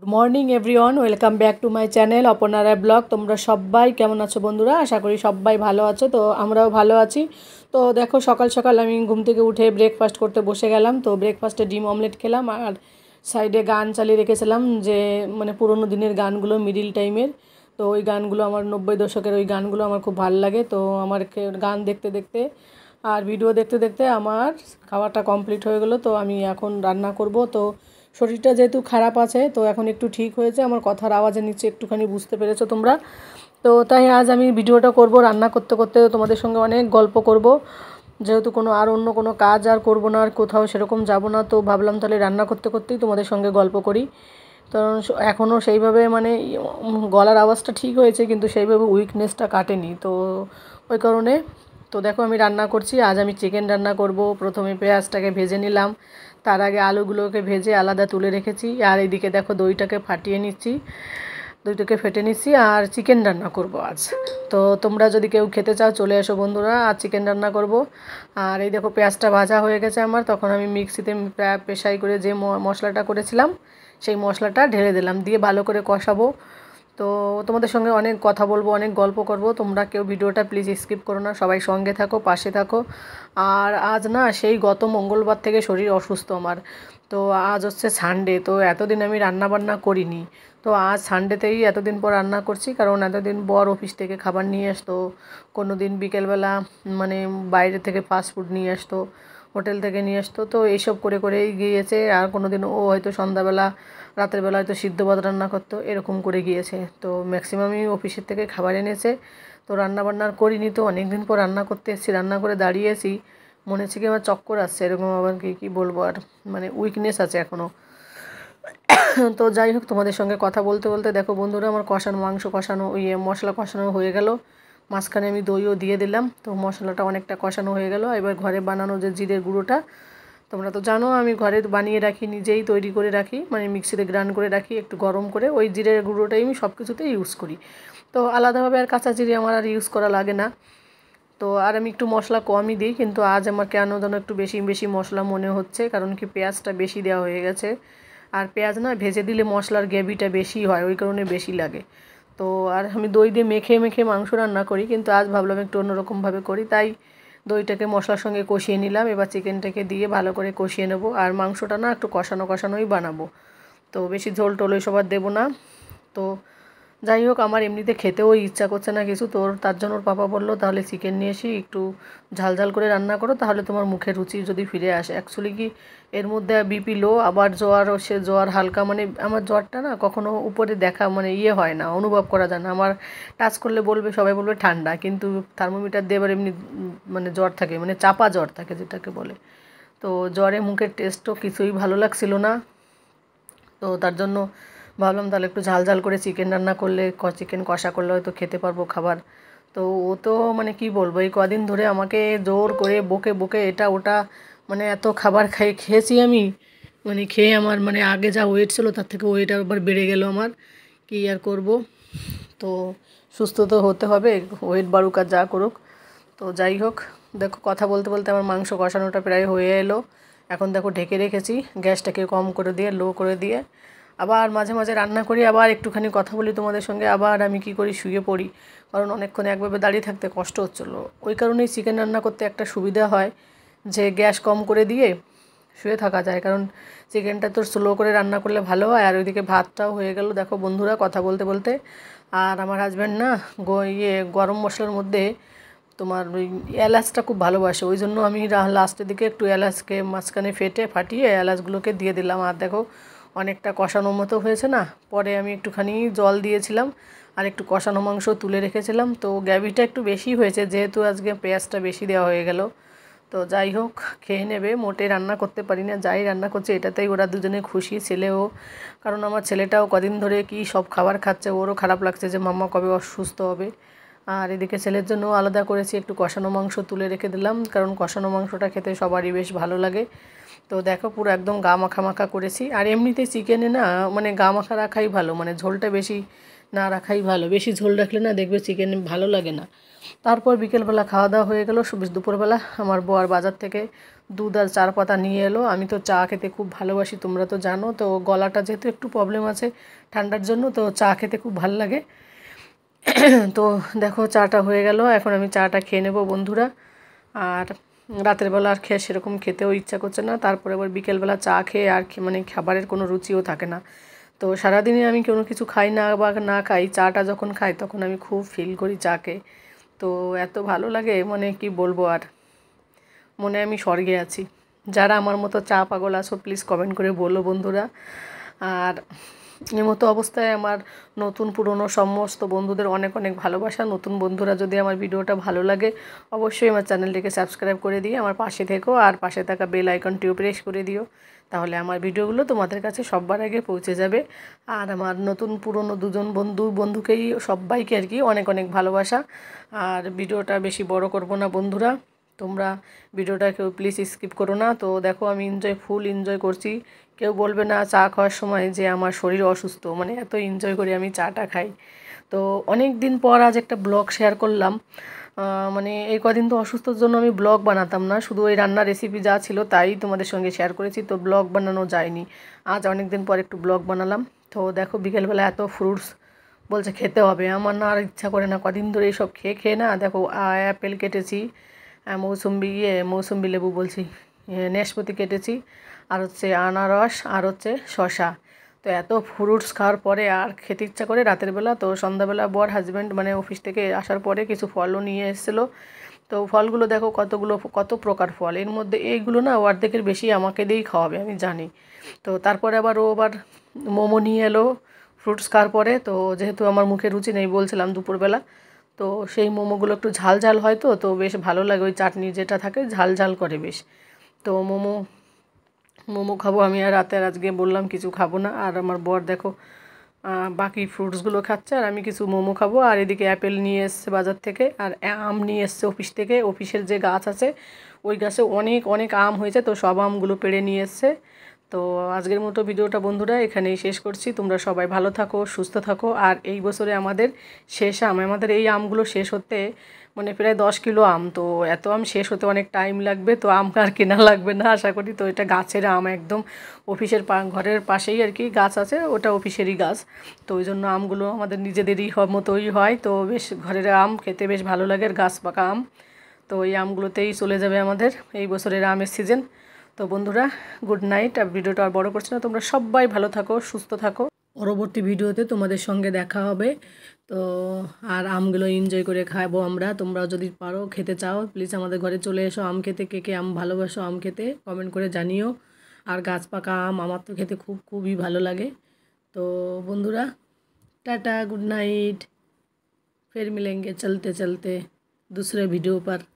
good morning everyone welcome back to my channel অপনারায় blog তোমরা সবাই কেমন আছো বন্ধুরা আশা করি সবাই ভালো আছো তো আমরাও ভালো আছি তো দেখো সকাল সকাল আমি ঘুম থেকে উঠে ব্রেকফাস্ট করতে বসে গেলাম তো ব্রেকফাস্টে ডিম অমলেট খেলাম আর সাইডে গান চালিয়ে রেখেছিলাম যে মানে পুরোনো দিনের গানগুলো মিডিল টাইমের তো ওই গানগুলো আমার নব্বই দশকের ওই গানগুলো আমার খুব ভালো লাগে তো আমার গান দেখতে দেখতে আর ভিডিও দেখতে দেখতে আমার খাওয়াটা কমপ্লিট হয়ে গেলো তো আমি এখন রান্না করব তো শরীরটা যেহেতু খারাপ আছে তো এখন একটু ঠিক হয়েছে আমার কথার আওয়াজে নিচে একটুখানি বুঝতে পেরেছো তোমরা তো তাই আজ আমি ভিডিওটা করব রান্না করতে করতে তোমাদের সঙ্গে অনেক গল্প করব যেহেতু কোনো আর অন্য কোনো কাজ আর করব না আর কোথাও সেরকম যাব না তো ভাবলাম তাহলে রান্না করতে করতেই তোমাদের সঙ্গে গল্প করি কারণ এখনও সেইভাবে মানে গলার আওয়াজটা ঠিক হয়েছে কিন্তু সেইভাবে উইকনেসটা কাটেনি তো ওই কারণে তো দেখো আমি রান্না করছি আজ আমি চিকেন রান্না করব প্রথমে পেঁয়াজটাকে ভেজে নিলাম তার আগে আলুগুলোকে ভেজে আলাদা তুলে রেখেছি আর এদিকে দেখো দইটাকে ফাটিয়ে নিচ্ছি দুইটাকে ফেটে নিচ্ছি আর চিকেন রান্না করব আজ তো তোমরা যদি কেউ খেতে চাও চলে এসো বন্ধুরা আর চিকেন রান্না করব আর এই দেখো পেঁয়াজটা ভাজা হয়ে গেছে আমার তখন আমি মিক্সিতে প্রায় পেশাই করে যে মশলাটা করেছিলাম সেই মশলাটা ঢেলে দিলাম দিয়ে ভালো করে কষাবো তো তোমাদের সঙ্গে অনেক কথা বলবো অনেক গল্প করব তোমরা কেউ ভিডিওটা প্লিজ স্কিপ করো না সবাই সঙ্গে থাকো পাশে থাকো আর আজ না সেই গত মঙ্গলবার থেকে শরীর অসুস্থ আমার তো আজ হচ্ছে সানডে তো এতদিন আমি রান্না বান্না করিনি তো আজ সানডেতেই এতদিন পর রান্না করছি কারণ এতদিন বর অফিস থেকে খাবার নিয়ে আসতো কোনো দিন বিকেলবেলা মানে বাইরে থেকে ফাস্ট ফুড নিয়ে আসতো হোটেল থেকে নিয়ে আসতো তো এইসব করে করেই গিয়েছে আর কোনো দিন ও হয়তো সন্ধ্যাবেলা রাতের বেলা হয়তো সিদ্ধ ভাত রান্না করতো এরকম করে গিয়েছে তো ম্যাক্সিমামই অফিসের থেকে খাবার এনেছে তো রান্না বান্নার করিনি তো অনেক দিন পর রান্না করতে এসেছি রান্না করে দাঁড়িয়েছি মনে হচ্ছে কি আমার চক্কর আসছে এরকম আবার কি কী বলবো আর মানে উইকনেস আছে এখনও তো যাই হোক তোমাদের সঙ্গে কথা বলতে বলতে দেখো বন্ধুরা আমার কষানো মাংস কষানো ইয়ে মশলা কষানো হয়ে গেল মাঝখানে আমি দইও দিয়ে দিলাম তো মশলাটা অনেকটা কষানো হয়ে গেল এবার ঘরে বানানো যে জিরের গুঁড়োটা তোমরা তো জানো আমি ঘরে বানিয়ে রাখি নিজেই তৈরি করে রাখি মানে মিক্সিতে গ্রান করে রাখি একটু গরম করে ওই জিরের গুঁড়োটাই আমি সব কিছুতে ইউজ করি তো আলাদাভাবে আর কাঁচা জিরে আমার আর ইউজ করা লাগে না তো আর আমি একটু মশলা কমই দিই কিন্তু আজ আমার কেন যেন একটু বেশি বেশি মশলা মনে হচ্ছে কারণ কি পেঁয়াজটা বেশি দেওয়া হয়ে গেছে আর পেঁয়াজ না ভেজে দিলে মশলার গ্রেভিটা বেশি হয় ওই কারণে বেশি লাগে তো আর আমি দই দিয়ে মেখে মেখে মাংস রান্না করি কিন্তু আজ ভাবলাম একটু অন্যরকমভাবে করি তাই দইটাকে মশলার সঙ্গে কষিয়ে নিলাম এবার চিকেনটাকে দিয়ে ভালো করে কষিয়ে নেব আর মাংসটা না একটু কষানো কষানোই বানাবো তো বেশি ঝোল টোল ওই সবার দেবো না তো যাই হোক আমার এমনিতে খেতেও ইচ্ছা করছে না কিছু তোর তার জন্য ওর পাপা বললো তাহলে চিকেন নিয়ে এসে একটু ঝালঝাল করে রান্না করো তাহলে তোমার মুখে রুচি যদি ফিরে আসে অ্যাকচুয়ালি কি এর মধ্যে বিপি লো আবার জ্বর সে জ্বর হালকা মানে আমার জ্বরটা না কখনো উপরে দেখা মানে ইয়ে হয় না অনুভব করা যায় না আমার টাচ করলে বলবে সবাই বলবে ঠান্ডা কিন্তু থার্মোমিটার দিয়ে এবার এমনি মানে জ্বর থাকে মানে চাপা জ্বর থাকে যেটাকে বলে তো জ্বরে মুখের টেস্টও কিছুই ভালো লাগছিল না তো তার জন্য ভাবলাম তাহলে একটু ঝাল ঝাল করে চিকেন রান্না করলে ক চিকেন কষা করলে হয়তো খেতে পারবো খাবার তো ও তো মানে কি বলবো এই কদিন ধরে আমাকে জোর করে বকে বকে এটা ওটা মানে এত খাবার খাই খেয়েছি আমি মানে খেয়ে আমার মানে আগে যা ওয়েট ছিল তার থেকে ওয়েট আবার বেড়ে গেল আমার কি আর করব তো সুস্থ তো হতে হবে ওয়েট বাড়ুক আর যা করুক তো যাই হোক দেখো কথা বলতে বলতে আমার মাংস কষানোটা প্রায় হয়ে এলো এখন দেখো ঢেকে রেখেছি গ্যাসটাকে কম করে দিয়ে লো করে দিয়ে আবার মাঝে মাঝে রান্না করি আবার একটুখানি কথা বলি তোমাদের সঙ্গে আবার আমি কি করি শুয়ে পড়ি কারণ অনেকক্ষণ একভাবে দাঁড়িয়ে থাকতে কষ্ট হচ্ছিলো ওই কারণেই চিকেন রান্না করতে একটা সুবিধা হয় যে গ্যাস কম করে দিয়ে শুয়ে থাকা যায় কারণ চিকেনটা তো স্লো করে রান্না করলে ভালো হয় আর ওইদিকে ভাতটাও হয়ে গেল দেখো বন্ধুরা কথা বলতে বলতে আর আমার হাজব্যান্ড না ইয়ে গরম মশলার মধ্যে তোমার ওই এলাচটা খুব ভালোবাসে ওই জন্য আমি লাস্টের দিকে একটু এলাচকে মাঝখানে ফেটে ফাটিয়ে এলাচগুলোকে দিয়ে দিলাম আর দেখো অনেকটা কষানো মতো হয়েছে না পরে আমি একটুখানি জল দিয়েছিলাম আর একটু কষানো মাংস তুলে রেখেছিলাম তো গ্যাভিটা একটু বেশি হয়েছে যেহেতু আজকে পেঁয়াজটা বেশি দেওয়া হয়ে গেল তো যাই হোক খেয়ে নেবে মোটে রান্না করতে পারি না যাই রান্না করছে এটাতেই ওরা দুজনে খুশি ছেলেও কারণ আমার ছেলেটাও কদিন ধরে কি সব খাবার খাচ্ছে ওরও খারাপ লাগছে যে মাম্মা কবে অসুস্থ হবে আর এদিকে ছেলের জন্য আলাদা করেছি একটু কষানো মাংস তুলে রেখে দিলাম কারণ কষানো মাংসটা খেতে সবারই বেশ ভালো লাগে তো দেখো পুরো একদম গা মাখা মাখা করেছি আর এমনিতে চিকেনে না মানে গা মাখা রাখাই ভালো মানে ঝোলটা বেশি না রাখাই ভালো বেশি ঝোল রাখলে না দেখবে চিকেন ভালো লাগে না তারপর বিকেলবেলা খাওয়া দাওয়া হয়ে গেল দুপুরবেলা আমার বর বাজার থেকে দুধ আর চার পাতা নিয়ে এলো আমি তো চা খেতে খুব ভালোবাসি তোমরা তো জানো তো গলাটা যেহেতু একটু প্রবলেম আছে ঠান্ডার জন্য তো চা খেতে খুব ভালো লাগে তো দেখো চাটা হয়ে গেল এখন আমি চাটা খেয়ে নেবো বন্ধুরা আর রাতের বেলা আর খেয়ে সেরকম খেতেও ইচ্ছা করছে না তারপরে আবার বিকেলবেলা চা খেয়ে আর মানে খাবারের কোনো রুচিও থাকে না তো সারাদিনে আমি কোনো কিছু খাই না বা না খাই চাটা যখন খাই তখন আমি খুব ফিল করি চাকে তো এত ভালো লাগে মানে কি বলবো আর মনে আমি স্বর্গে আছি যারা আমার মতো চা পাগল আছো প্লিজ কমেন্ট করে বলো বন্ধুরা আর এর মতো অবস্থায় আমার নতুন পুরনো সমস্ত বন্ধুদের অনেক অনেক ভালোবাসা নতুন বন্ধুরা যদি আমার ভিডিওটা ভালো লাগে অবশ্যই আমার চ্যানেলটিকে সাবস্ক্রাইব করে দিয়ে আমার পাশে থেকো আর পাশে থাকা বেল আইকনটিও প্রেস করে দিও তাহলে আমার ভিডিওগুলো তোমাদের কাছে সববার আগে পৌঁছে যাবে আর আমার নতুন পুরনো দুজন বন্ধু বন্ধুকেই সবাইকে আর কি অনেক অনেক ভালোবাসা আর ভিডিওটা বেশি বড় করব না বন্ধুরা তোমরা ভিডিওটা কেউ প্লিজ স্কিপ করো না তো দেখো আমি এনজয় ফুল এনজয় করছি কেউ বলবে না চা খাওয়ার সময় যে আমার শরীর অসুস্থ মানে এত এনজয় করি আমি চাটা খাই তো অনেক দিন পর আজ একটা ব্লগ শেয়ার করলাম মানে এই কদিন তো অসুস্থর জন্য আমি ব্লগ বানাতাম না শুধু ওই রান্নার রেসিপি যা ছিল তাই তোমাদের সঙ্গে শেয়ার করেছি তো ব্লগ বানানো যায়নি আজ অনেক দিন পর একটু ব্লগ বানালাম তো দেখো বিকেলবেলা এত ফ্রুটস বলছে খেতে হবে আমার না আর ইচ্ছা করে না কদিন ধরে এইসব খেয়ে খেয়ে না দেখো অ্যাপেল কেটেছি হ্যাঁ, মৌসুম্বি ইয়ে মৌসুম্বি লেবু বলছি নেশপতি কেটেছি আর হচ্ছে আনারস আর হচ্ছে শশা তো এত ফ্রুটস খাওয়ার পরে আর খেতে ইচ্ছা করে রাতের বেলা তো সন্ধ্যাবেলা বর হাজব্যান্ড মানে অফিস থেকে আসার পরে কিছু ফলও নিয়ে এসেছিলো তো ফলগুলো দেখো কতগুলো কত প্রকার ফল এর মধ্যে এইগুলো না অর্ধেকের বেশি আমাকে দিয়েই খাওয়াবে আমি জানি তো তারপরে আবার ও আবার মোমো নিয়ে এলো ফ্রুটস খাওয়ার পরে তো যেহেতু আমার মুখে রুচি নেই বলছিলাম দুপুরবেলা তো সেই মোমোগুলো একটু ঝাল ঝাল হয় তো তো বেশ ভালো লাগে ওই চাটনি যেটা থাকে ঝাল ঝাল করে বেশ তো মোমো মোমো খাবো আমি আর রাতে আজকে বললাম কিছু খাবো না আর আমার বর দেখো বাকি ফ্রুটসগুলো খাচ্ছে আর আমি কিছু মোমো খাবো আর এদিকে অ্যাপেল নিয়ে এসছে বাজার থেকে আর আম নিয়ে এসছে অফিস থেকে অফিসের যে গাছ আছে ওই গাছে অনেক অনেক আম হয়েছে তো সব আমগুলো পেড়ে নিয়ে এসছে তো আজকের মতো ভিডিওটা বন্ধুরা এখানেই শেষ করছি তোমরা সবাই ভালো থাকো সুস্থ থাকো আর এই বছরে আমাদের শেষ আম আমাদের এই আমগুলো শেষ হতে মানে প্রায় দশ কিলো আম তো এত আম শেষ হতে অনেক টাইম লাগবে তো আম আর কেনা লাগবে না আশা করি তো এটা গাছের আম একদম অফিসের ঘরের পাশেই আর কি গাছ আছে ওটা অফিসেরই গাছ তো ওই জন্য আমগুলো আমাদের নিজেদেরই মতোই হয় তো বেশ ঘরের আম খেতে বেশ ভালো লাগে আর গাছ পাকা আম তো এই আমগুলোতেই চলে যাবে আমাদের এই বছরের আমের সিজন তো বন্ধুরা গুড নাইট আর ভিডিওটা আর বড়ো করছি না তোমরা সবাই ভালো থাকো সুস্থ থাকো পরবর্তী ভিডিওতে তোমাদের সঙ্গে দেখা হবে তো আর আমগুলো এনজয় করে খাবো আমরা তোমরা যদি পারো খেতে চাও প্লিজ আমাদের ঘরে চলে এসো আম খেতে কে কে আম ভালোবাসো আম খেতে কমেন্ট করে জানিও আর গাছ পাকা আম আমার তো খেতে খুব খুবই ভালো লাগে তো বন্ধুরা টাটা গুড নাইট ফের মিলেঙ্গে চলতে চলতে দুসরে ভিডিও পার